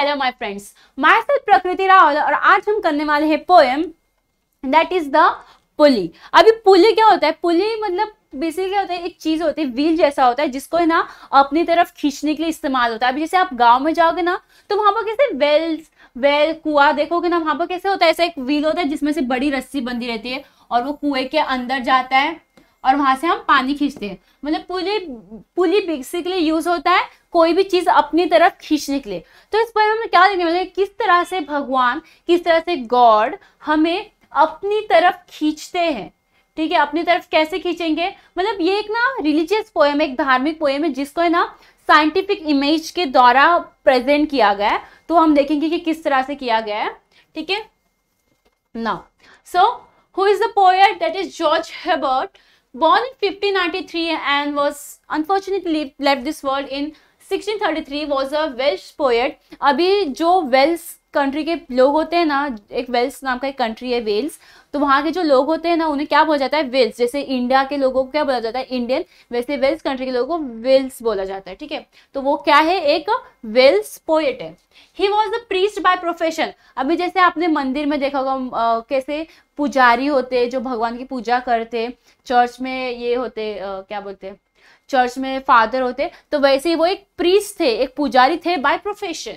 Hello my friends myself Prakriti Rawal और आज हम करने वाले हैं poem that is the pulley अभी पुली क्या होता है पुली मतलब बेसिकली क्या होता है एक चीज होती है व्हील जैसा होता है जिसको है ना अपनी तरफ खींचने के लिए इस्तेमाल होता है अभी जैसे आप गांव में जाओगे ना तो वहां पर कैसे वेल्स वेल कुआ देखोगे ना वहां पर कैसे होता है ऐसा एक व्हील होता है जिसमें से बड़ी रस्सी बंधी रहती है और वो कुएं के अंदर जाता है और वहां से हम पानी खींचते हैं मतलब पुली पुली बेसिकली यूज होता है कोई भी चीज अपनी तरफ खींचने के लिए तो इस पर हम क्या देखने वाले मतलब किस तरह से भगवान किस तरह से गॉड हमें अपनी तरफ खींचते हैं ठीक है अपनी तरफ कैसे खींचेंगे मतलब ये एक ना रिलीजियस पोएम एक धार्मिक पोएम है जिसको है ना साइंटिफिक इमेज के द्वारा प्रेजेंट किया गया है तो हम देखेंगे कि किस तरह से किया गया है ठीक है ना so who is the poet that is George Herbert born in 1593 and was unfortunately left this world in 1633 was a Welsh poet अभी जो वेल्स कंट्री के लोग होते हैं ना एक वेल्स नाम का एक कंट्री है वेल्स तो वहाँ के जो लोग होते हैं ना उन्हें क्या बोला जाता है वेल्स जैसे इंडिया के लोगों को क्या बोला जाता है इंडियन वैसे वेल्स कंट्री के लोगों को वेल्स बोला जाता है ठीक है तो वो क्या है एक वेल्स पोएट है he was the priest by profession अभी जैसे आपने मंदिर में देखा होगा कैसे पुजारी होते जो भगवान की पूजा करते चर्च में ये होते आ, क्या बोलते हैं चर्च में फादर होते तो वैसे ही वो एक प्रीस थे एक पुजारी थे by profession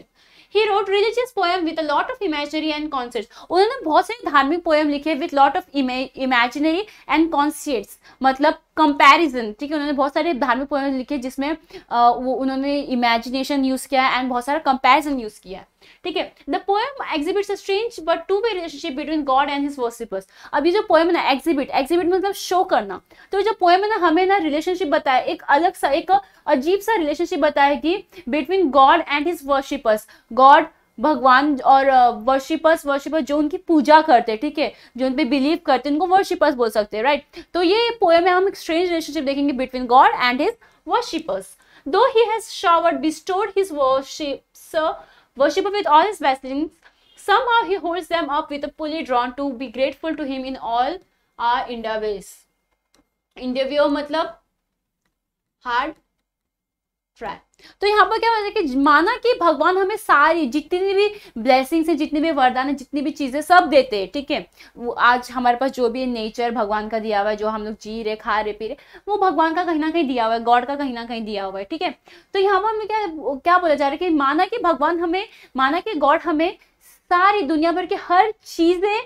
he wrote religious poem with lot of imaginary and concept उन्होंने बहुत सारे धार्मिक पोएम लिखे with lot of imaginary and concept मतलब कंपेरिजन ठीक है उन्होंने बहुत सारे धार्मिक पोएम लिखे जिसमें आ, वो उन्होंने इमेजिनेशन यूज़ किया एंड बहुत सारा कंपेरिजन यूज़ किया ठीक है the poem exhibits a strange but two way relationship between God and his worshippers अब ये जो पोएम है ना एग्जिबिट एग्जिबिट मतलब शो करना तो जो पोएम है ना हमें ना रिलेशनशिप बताया एक अलग सा एक अजीब सा रिलेशनशिप बताया कि between God and his worshippers God भगवान और वर्शिपर्स वर्शिपर्स जो उनकी पूजा करते हैं ठीक है जो उन पे बिलीव करते हैं उनको वर्शिपर्स बोल सकते हैं राइट तो ये पोएम है हम एक स्ट्रेंज रिलेशनशिप देखेंगे between God and his worshippers though he has showered bestowed his worships worshipper with all his blessings. Somehow he holds them up with a pulley drawn to be grateful to him in all our endeavors. Endeavor matlab, hard try तो यहाँ पर क्या हो जाए कि माना कि भगवान हमें सारी जितनी भी ब्लेसिंग्स हैं जितनी भी वरदान है जितनी भी चीज़ें सब देते हैं ठीक है वो आज हमारे पास जो भी नेचर भगवान का दिया हुआ है जो हम लोग जी रहे खा रहे पी रहे वो भगवान का कहीं ना कहीं दिया हुआ है गॉड का कहीं ना कहीं दिया हुआ है ठीक है तो यहाँ पर हमें क्या क्या बोला जा रहा है कि माना कि भगवान हमें माना कि गॉड हमें सारी दुनिया भर की हर चीज़ें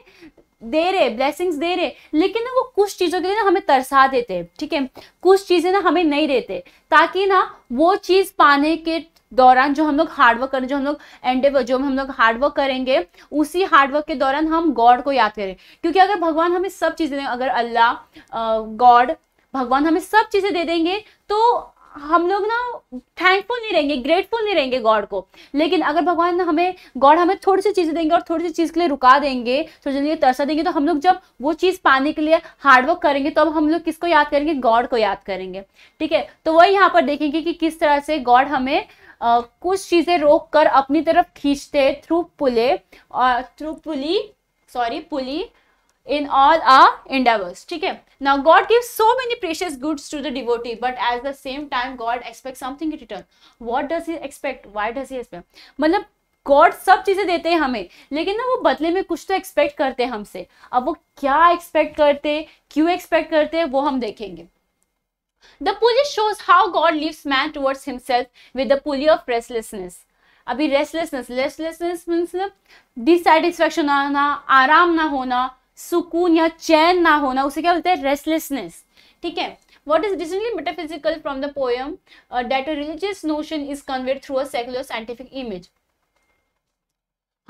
दे रहे ब्लेसिंग्स दे रहे लेकिन ना वो कुछ चीज़ों के लिए ना हमें तरसा देते हैं ठीक है कुछ चीज़ें ना हमें नहीं देते ताकि ना वो चीज़ पाने के दौरान जो हम लोग हार्डवर्क करें जो हम लोग एंड जो हम लोग हार्डवर्क करेंगे उसी हार्डवर्क के दौरान हम गॉड को याद करें क्योंकि अगर भगवान हमें सब चीज़ें अगर अल्लाह गॉड भगवान हमें सब चीज़ें दे देंगे तो हम लोग ना थैंकफुल नहीं रहेंगे ग्रेटफुल नहीं रहेंगे गॉड को लेकिन अगर भगवान हमें गॉड हमें थोड़ी सी चीज़ें देंगे और थोड़ी सी चीज़ के लिए रुका देंगे थोड़ी के लिए तरसा देंगे तो हम लोग जब वो चीज़ पाने के लिए हार्डवर्क करेंगे तो अब हम लोग किसको याद करेंगे गॉड को याद करेंगे ठीक है तो वही यहाँ पर देखेंगे कि किस तरह से गॉड हमें आ, कुछ चीज़ें रोक कर अपनी तरफ खींचते थ्रू पुले और through pulley sorry pulley in all our endeavours ठीक है ना God give so many precious goods to the devotee but at the same time God expect something in return what does he expect why does he expect मतलब God सब चीज़ें देते हैं हमें लेकिन ना वो बदले में कुछ तो एक्सपेक्ट करते हैं हमसे अब वो क्या एक्सपेक्ट करते क्यों एक्सपेक्ट करते हैं वो हम देखेंगे the pulley shows how God leaves man towards himself with the pulley of restlessness अभी restlessness, restlessness means मतलब आना आराम ना होना सुकून या चैन ना होना उसे क्या बोलते हैं रेस्टलेसनेस ठीक है what is recently metaphysical from the poem that religious notion is conveyed through a scientific image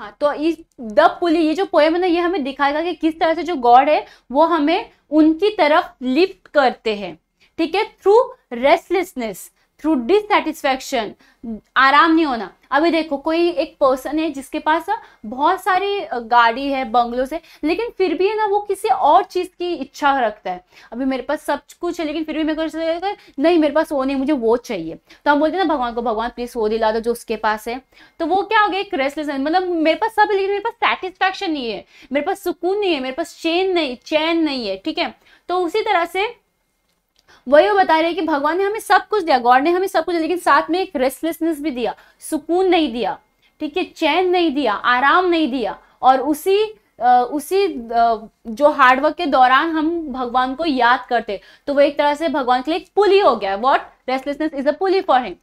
हाँ तो इस द पुली ये जो पोएम है ना ये हमें दिखाएगा कि किस तरह से जो गॉड है वो हमें उनकी तरफ लिफ्ट करते हैं ठीक है थ्रू रेस्टलेसनेस थ्रू डिससेटिस्फैक्शन आराम नहीं होना अभी देखो कोई एक पर्सन है जिसके पास बहुत सारी गाड़ी है बंगलों है लेकिन फिर भी है ना वो किसी और चीज़ की इच्छा रखता है अभी मेरे पास सब कुछ है लेकिन फिर भी मेरे को नहीं मेरे पास वो नहीं मुझे वो चाहिए तो हम बोलते हैं ना भगवान को भगवान प्लीज़ वो दिला दो जो उसके पास है तो वो क्या हो गया एक रेस्टलेस मतलब मेरे पास सब है लेकिन मेरे पास सेटिस्फैक्शन नहीं है मेरे पास सुकून नहीं है मेरे पास चैन नहीं चैन नहीं है ठीक है तो उसी तरह से वही वो बता रहे हैं कि भगवान ने हमें सब कुछ दिया गॉड ने हमें सब कुछ दिया लेकिन साथ में एक रेस्टलेसनेस भी दिया सुकून नहीं दिया ठीक है चैन नहीं दिया आराम नहीं दिया और उसी उसी जो हार्डवर्क के दौरान हम भगवान को याद करते तो वो एक तरह से भगवान के लिए एक पुली हो गया what restlessness is a pulley for him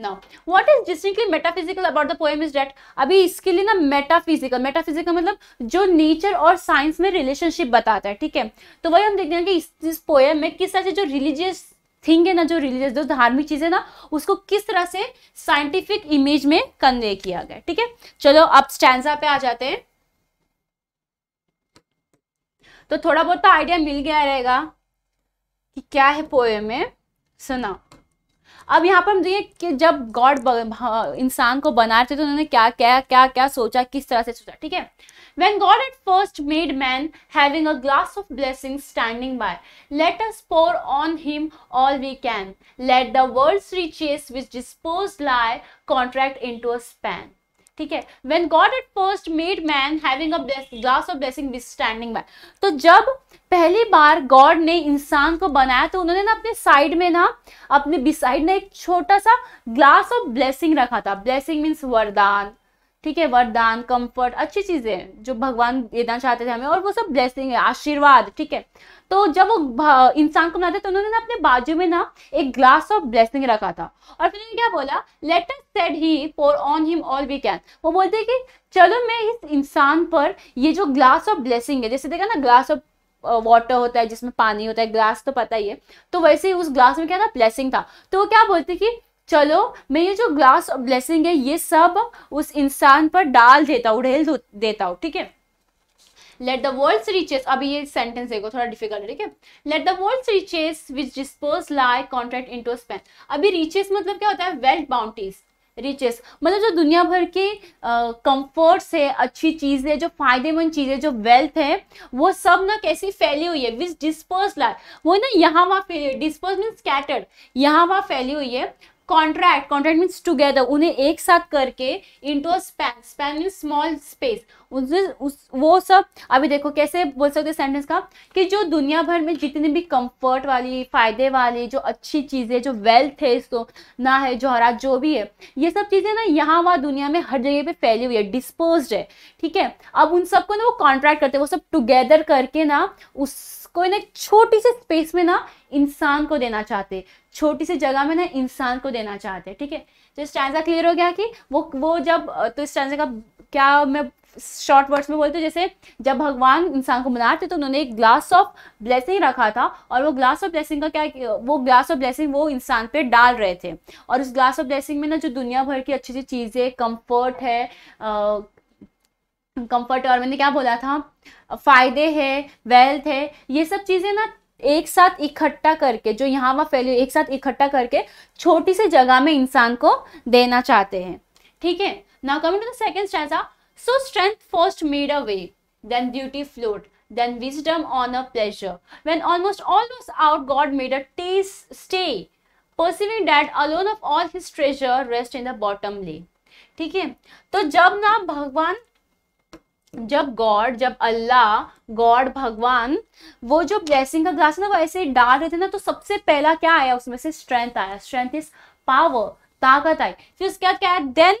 now what is distinctly metaphysical about the poem is that अभी इसके लिए ना मेटाफिजिकल मेटाफिजिकल मतलब जो नेचर और साइंस में रिलेशनशिप बताता है ठीक है तो वही हम देखते हैं कि इस, इस पोएम में किस तरह से जो रिलीजियस थिंग है ना जो रिलीजियस जो धार्मिक चीज़ है ना उसको किस तरह से साइंटिफिक इमेज में कन्वे किया गया ठीक है चलो अब स्टैंडा पे आ जाते हैं तो थोड़ा बहुत तो आइडिया मिल गया रहेगा कि क्या है पोएम में सुना अब यहाँ पर हम देखिए कि जब गॉड इंसान को बना रहे थे तो उन्होंने क्या क्या क्या क्या सोचा किस तरह से सोचा ठीक है When God at first made man, having a glass of blessing standing by, let us pour on him all we can. Let the world's riches which disposed lie contract into a span. ठीक है when God at first made man having a glass of blessing standing by तो जब पहली बार God ने इंसान को बनाया तो उन्होंने ना अपने साइड में ना अपने बिसाइड ना एक छोटा सा ग्लास ऑफ ब्लेसिंग रखा था ब्लेसिंग मीन्स वरदान ठीक है वरदान कंफर्ट अच्छी चीज़ें जो भगवान देना चाहते थे हमें और वो सब ब्लेसिंग है आशीर्वाद ठीक है तो जब वो इंसान को बनाते तो उन्होंने ना अपने बाजू में ना एक ग्लास ऑफ ब्लेसिंग रखा था और फिर क्या बोला let us said he pour on him all we can वो बोलते कि चलो मैं इस इंसान पर ये जो ग्लास ऑफ ब्लेसिंग है जैसे देखा ना ग्लास ऑफ वाटर होता है जिसमें पानी होता है ग्लास तो पता ही है तो वैसे ही उस ग्लास में क्या था ब्लेसिंग था तो वो क्या बोलते कि चलो मैं ये जो ग्लास ऑफ ब्लेसिंग है ये सब उस इंसान पर डाल देता हूँ ढेल देता हूँ ठीक है लेट द वर्ल्ड रिचेस अभी ये सेंटेंस देखो थोड़ा डिफिकल्ट ठीक है let the world riches which dispose like contract into span अभी रिचेस मतलब क्या होता है वेल्थ बाउंड्रीज रिचेस मतलब जो दुनिया भर के कंफर्ट्स है अच्छी चीज़ें जो फायदेमंद चीज़ें जो वेल्थ है वो सब ना कैसी फैली हुई है विच डिस्पोज लाइक वो ना यहाँ वहाँ फैली हुई डिस्पोज मीन स्कैटर्ड यहाँ वहाँ फैली हुई है कॉन्ट्रैक्ट कॉन्ट्रैक्ट मीन्स टुगेदर उन्हें एक साथ करके into span span means small space उस वो सब अभी देखो कैसे बोल सकते सेंटेंस का कि जो दुनिया भर में जितनी भी कंफर्ट वाली फ़ायदे वाली जो अच्छी चीज़ें जो वेल्थ है इसको ना है हरा जो भी है ये सब चीज़ें ना यहाँ वहाँ दुनिया में हर जगह पे फैली हुई है डिस्पोज है ठीक है अब उन सबको ना वो कॉन्ट्रैक्ट करते वो सब टुगेदर करके ना उसको ना छोटी सी स्पेस में ना इंसान को देना चाहते छोटी सी जगह में ना इंसान को देना चाहते हैं ठीक है तो स्टैंजा क्लियर हो गया कि वो वो जब तो स्टैंजा का क्या मैं शॉर्ट वर्ड्स में बोलते जैसे जब भगवान इंसान को बनाते तो उन्होंने एक ग्लास ऑफ ब्लेसिंग रखा था और वो ग्लास ऑफ ब्लेसिंग का क्या वो ग्लास ऑफ ब्लेसिंग वो इंसान पे डाल रहे थे और उस ग्लास ऑफ ब्लेसिंग में ना जो दुनिया भर की अच्छी अच्छी चीज़ें कंफर्ट है कंफर्ट और मैंने क्या बोला था फ़ायदे है वेल्थ है ये सब चीज़ें ना एक साथ इकट्ठा करके जो यहाँ वहाँ फैली एक साथ इकट्ठा करके छोटी सी जगह में इंसान को देना चाहते हैं ठीक है now coming to the second stanza so strength first made a way then beauty float then wisdom on a pleasure when almost almost out God made a test stay perceiving that alone of all his treasure rest in the bottom lay ठीक है तो जब ना भगवान जब God जब अल्लाह God भगवान वो जो ब्लेसिंग का ग्लास ना वो ऐसे ही डाल रहे थे ना तो सबसे पहला क्या आया उसमें से स्ट्रेंथ आया स्ट्रेंथ इज पावर ताकत आई फिर उसके बाद क्या है देन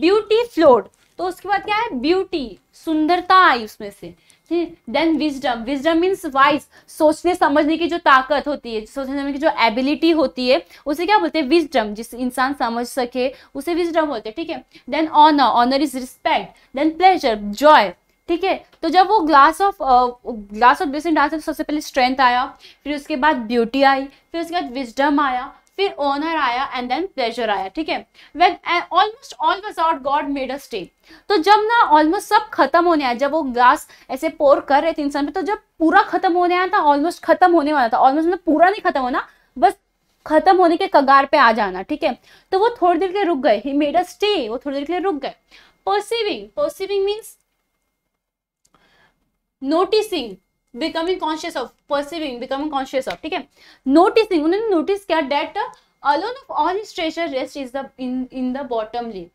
ब्यूटी फ्लोड तो उसके बाद क्या है ब्यूटी सुंदरता आई उसमें से then wisdom wisdom means wise सोचने समझने की जो ताकत होती है सोचने समझने की जो एबिलिटी होती है उसे क्या बोलते हैं विजडम जिस इंसान समझ सके उसे विजडम बोलते हैं ठीक है then honour honour is respect then pleasure joy ठीक है तो जब वो ग्लास ऑफ ग्लास ऑफ बेसन डांस सबसे पहले स्ट्रेंथ आया फिर उसके बाद ब्यूटी आई फिर उसके बाद विजडम आया फिर ऑनर आया एंड देन प्लेजर आया ठीक है when almost all was out God made a stay तो जब ना ऑलमोस्ट सब खत्म होने आया जब वो ग्लास ऐसे पोर कर रहे थे इंसान पे तो जब पूरा खत्म होने आया था ऑलमोस्ट खत्म होने वाला था ऑलमोस्ट मतलब पूरा नहीं खत्म होना बस खत्म होने के कगार पे आ जाना ठीक है तो वो थोड़ी देर के लिए रुक गए ही मेड अ स्टे वो थोड़ी देर के लिए रुक गए perceiving perceiving means noticing becoming conscious of perceiving becoming conscious of ठीक है नोटिसिंग उन्होंने नोटिस किया that alone of all treasure rest is the in in the bottom leave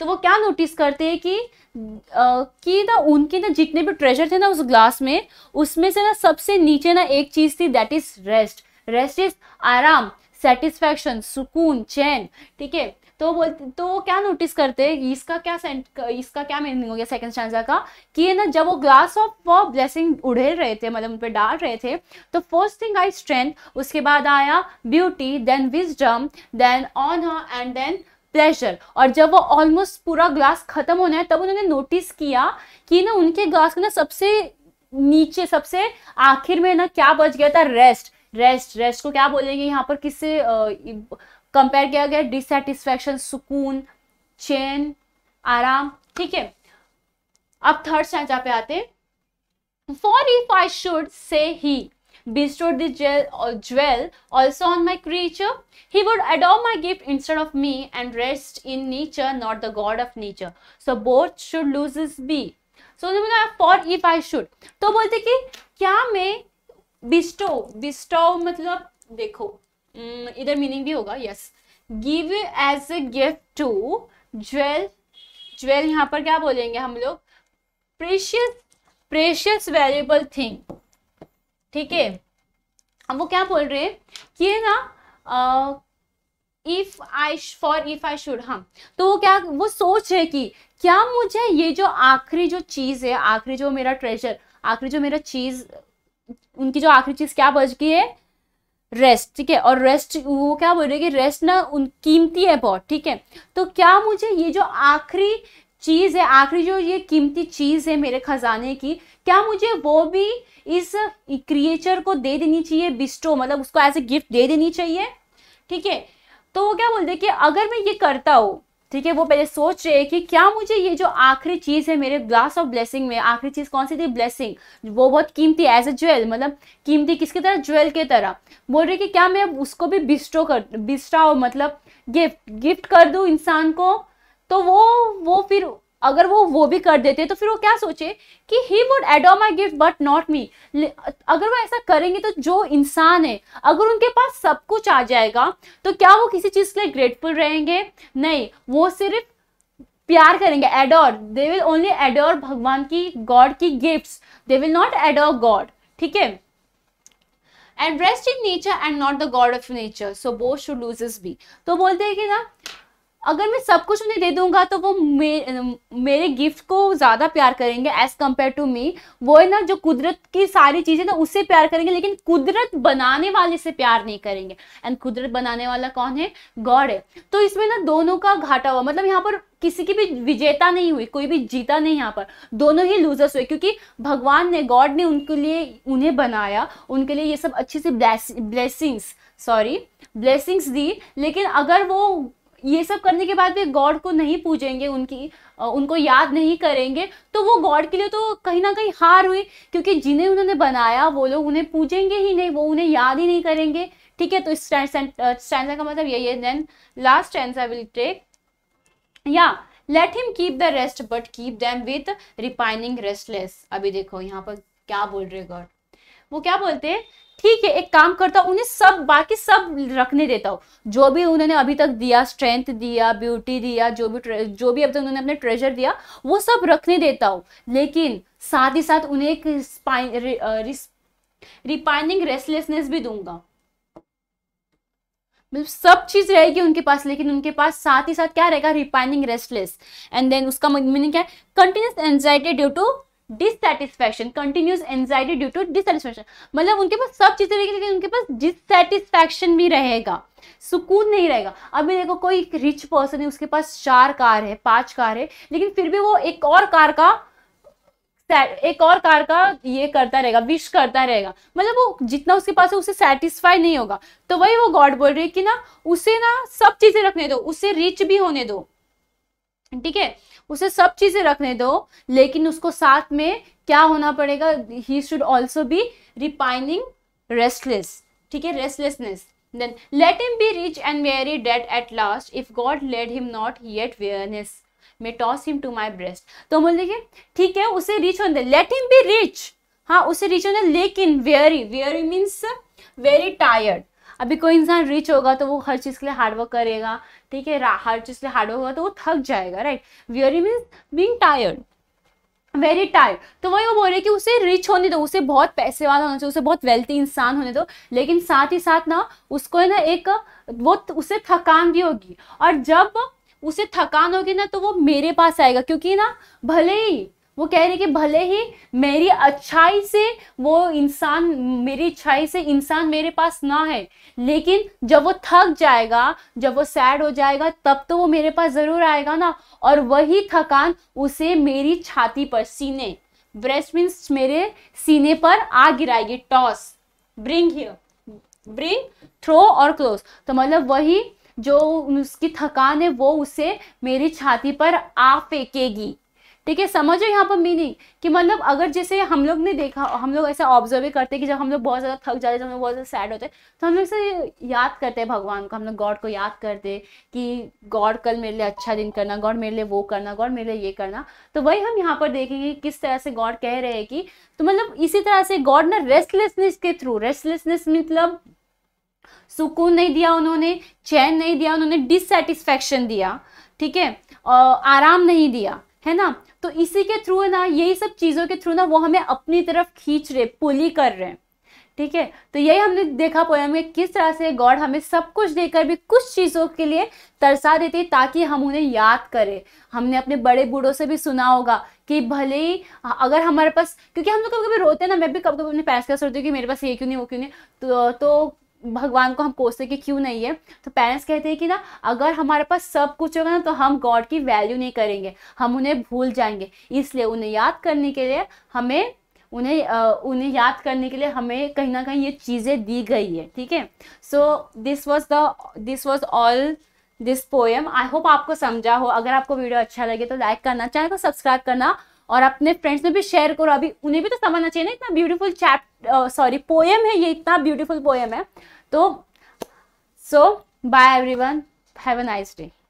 तो वो क्या नोटिस करते हैं कि आ, कि ना उनके ना जितने भी ट्रेजर थे ना उस ग्लास में उसमें से ना सबसे नीचे ना एक चीज थी that is rest rest is आराम सेटिस्फैक्शन सुकून चैन ठीक है तो बोलते तो वो क्या नोटिस करते हैं इसका क्या सेंट इसका क्या मीनिंग हो गया सेकंड स्टैंजा का कि ये ना जब वो ग्लास ऑफ वो ब्लेसिंग उड़ेल रहे थे मतलब उन पर डाल रहे थे तो फर्स्ट थिंग आई स्ट्रेंथ उसके बाद आया beauty then wisdom then honour and then pleasure और जब वो ऑलमोस्ट पूरा ग्लास खत्म होना है तब उन्होंने नोटिस किया कि ना उनके ग्लास में ना सबसे नीचे सबसे आखिर में ना क्या बच गया था रेस्ट रेस्ट रेस्ट को क्या बोलेंगे यहाँ पर किससे कंपेयर किया गया डिससेटिस्फेक्शन सुकून चैन आराम ठीक है अब थर्ड स्टैंजा पे आते for if I should say he bestowed the jewel, or jewel also on my creature. He would adore my gift instead of me and rest in nature, not the god of nature. So both should loses be. So for if I should. तो बोलते कि क्या मैं bestow bestow मतलब देखो Mm, इधर meaning भी होगा yes give as a gift to jewel jewel यहाँ पर क्या बोलेंगे हम लोग प्रेशियस प्रेशियस वैल्यूबल थिंग ठीक है हम वो क्या बोल रहे हैं कि ना if I for if I should हम तो वो क्या वो सोच है कि क्या मुझे ये जो आखिरी जो चीज़ है आखिरी जो मेरा ट्रेजर आखिरी जो मेरा चीज़ उनकी जो आखिरी चीज़ क्या बच गई है रेस्ट ठीक है और रेस्ट वो क्या बोल रहे हैं कि रेस्ट ना उन कीमती है बहुत ठीक है तो क्या मुझे ये जो आखिरी चीज़ है आखिरी जो ये कीमती चीज़ है मेरे खजाने की क्या मुझे वो भी इस क्रिएचर को दे देनी चाहिए बिस्टो मतलब उसको एज ए गिफ्ट दे देनी चाहिए ठीक है तो वो क्या बोलते हैं कि अगर मैं ये करता हूँ ठीक है वो पहले सोच रहे हैं कि क्या मुझे ये जो आखिरी चीज़ है मेरे ग्लास ऑफ ब्लेसिंग में आखिरी चीज़ कौन सी थी ब्लेसिंग वो बहुत कीमती एज अ ज्वेल मतलब कीमती किसकी तरह ज्वेल के तरह बोल रहे कि क्या मैं उसको भी बिस्टो कर बिस्टा मतलब गिफ्ट गिफ्ट कर दूँ इंसान को तो वो वो फिर अगर वो वो भी कर देते तो फिर वो क्या सोचे कि he would adore my gift but not me अगर वो ऐसा करेंगे तो जो इंसान है अगर उनके पास सब कुछ आ जाएगा तो क्या वो किसी चीज़ के लिए ग्रेटफुल रहेंगे नहीं वो सिर्फ प्यार करेंगे adore they will only adore भगवान की गॉड की gifts they will not adore God ठीक है and rest in nature and not the God of nature so both should losers be तो बोलते हैं कि ना अगर मैं सब कुछ उन्हें दे दूंगा तो वो मे, मेरे गिफ्ट को ज़्यादा प्यार करेंगे एज़ कम्पेयर टू मी वो है ना जो कुदरत की सारी चीज़ें ना उससे प्यार करेंगे लेकिन कुदरत बनाने वाले से प्यार नहीं करेंगे एंड कुदरत बनाने वाला कौन है गॉड है तो इसमें ना दोनों का घाटा हुआ मतलब यहाँ पर किसी की भी विजेता नहीं हुई कोई भी जीता नहीं यहाँ पर दोनों ही लूजर्स हुए क्योंकि भगवान ने गॉड ने उनके लिए उन्हें बनाया उनके लिए ये सब अच्छे से ब्लेसिंग्स सॉरी ब्लेसिंग्स दी लेकिन अगर वो ये सब करने के बाद भी गॉड को नहीं पूजेंगे उनकी उनको याद नहीं करेंगे तो वो गॉड के लिए तो कहीं ना कहीं हार हुई क्योंकि जिन्हें उन्होंने बनाया वो लोग उन्हें पूजेंगे ही नहीं वो उन्हें याद ही नहीं करेंगे ठीक है तो स्टैंडा का मतलब यही है देन लास्ट विल टेक या let him keep the rest but keep them with repining restless अभी देखो यहाँ पर क्या बोल रहे गॉड वो क्या बोलते हैं ठीक है एक काम करता हूँ उन्हें सब बाकी सब रखने देता हूँ जो भी उन्होंने अभी तक दिया स्ट्रेंथ दिया ब्यूटी दिया जो भी जो भी अभी तक उन्होंने अपने ट्रेजर दिया वो सब रखने देता हूँ लेकिन साथ ही साथ उन्हें एक रिपाइनिंग रेस्टलेसनेस भी दूंगा मतलब सब चीज रहेगी उनके पास लेकिन उनके पास साथ ही साथ क्या रहेगा रिपाइनिंग रेस्टलेस एंड देन उसका मीनिंग मतलब क्या है continuous anxiety due to dissatisfaction continuous anxiety due to dissatisfaction मतलब उनके पास सब चीज़ें रहेगी लेकिन उनके पास डिससेटिस्फैक्शन भी रहेगा सुकून नहीं रहेगा अभी देखो कोई रिच पर्सन है उसके पास चार कार है पांच कार है लेकिन फिर भी वो एक और कार का एक और कार का ये करता रहेगा विश करता रहेगा मतलब वो जितना उसके पास है उसे सेटिस्फाई नहीं होगा तो वही वो गॉड बोल रही है कि ना उसे ना सब चीजें रखने दो उसे रिच भी होने दो ठीक है उसे सब चीज़ें रखने दो लेकिन उसको साथ में क्या होना पड़ेगा he should also be repining restless ठीक है restlessness then let him be rich and weary dead at last if God let him not yet weariness may toss him to my breast तो बोल देखिए ठीक है उसे रिच होने दे लेट हिम बी रिच हाँ उसे रिच होने लेकिन weary weary means very tired अभी कोई इंसान रिच होगा तो वो हर चीज़ के लिए हार्डवर्क करेगा ठीक है हर चीज़ के लिए हार्डवर्क होगा तो वो थक जाएगा right weary means being tired very tired तो वही वो बोल रहे हैं कि उसे रिच होने दो उसे बहुत पैसे वाला होना चाहिए उसे बहुत वेल्थी इंसान होने दो लेकिन साथ ही साथ ना उसको है ना एक वो उसे थकान भी होगी और जब उसे थकान होगी ना तो वो मेरे पास आएगा क्योंकि ना भले ही वो कह रहे हैं कि भले ही मेरी अच्छाई से वो इंसान मेरी अच्छाई से इंसान मेरे पास ना है लेकिन जब वो थक जाएगा जब वो सैड हो जाएगा तब तो वो मेरे पास ज़रूर आएगा ना और वही थकान उसे मेरी छाती पर सीने ब्रेस्ट मीन्स मेरे सीने पर आ गिराएगी toss bring here bring throw और क्लोज तो मतलब वही जो उसकी थकान है वो उसे मेरी छाती पर आ फेंकेगी ठीक है समझो यहाँ पर मीनिंग कि मतलब अगर जैसे हम लोग ने देखा हम लोग ऐसा ऑब्जर्व करते हैं कि जब हम लोग बहुत ज़्यादा थक जाते हैं जब हम लोग बहुत ज़्यादा सैड होते हैं तो हम लोग से याद करते हैं भगवान को हम लोग गॉड को याद करते कि गॉड कल मेरे लिए अच्छा दिन करना गॉड मेरे लिए वो करना गॉड मेरे लिए ये करना तो वही हम यहाँ पर देखेंगे कि किस तरह से गॉड कह रहे हैं कि तो मतलब इसी तरह से गॉड ना रेस्टलेसनेस के थ्रू रेस्टलेसनेस मतलब सुकून नहीं दिया उन्होंने चैन नहीं दिया उन्होंने डिससेटिस्फैक्शन दिया ठीक है आराम नहीं दिया है ना तो इसी के थ्रू ना यही सब चीज़ों के थ्रू ना वो हमें अपनी तरफ खींच रहे पुली कर रहे हैं ठीक है तो यही हमने देखा पोएम में किस तरह से गॉड हमें सब कुछ देकर भी कुछ चीज़ों के लिए तरसा देते हैं ताकि हम उन्हें याद करें हमने अपने बड़े बूढ़ों से भी सुना होगा कि भले ही अगर हमारे पास क्योंकि हम लोग कभी कभी रोते हैं ना मैं भी कभी कभी अपने पैस का सोचती हूँ कि मेरे पास ये क्यों नहीं वो क्यों नहीं तो, तो भगवान को हम कोसते कि क्यों नहीं है तो पेरेंट्स कहते हैं कि ना अगर हमारे पास सब कुछ होगा ना तो हम गॉड की वैल्यू नहीं करेंगे हम उन्हें भूल जाएंगे इसलिए उन्हें याद करने के लिए हमें उन्हें उन्हें याद करने के लिए हमें कहीं ना कहीं ये चीज़ें दी गई है ठीक है so this was the this was all this poem I hope आपको समझा हो अगर आपको वीडियो अच्छा लगे तो लाइक करना चाहे तो सब्सक्राइब करना और अपने फ्रेंड्स में भी शेयर करो अभी उन्हें भी तो समझना चाहिए ना इतना ब्यूटीफुल चैप सॉरी पोएम है ये इतना ब्यूटीफुल पोएम है तो so bye everyone have a nice day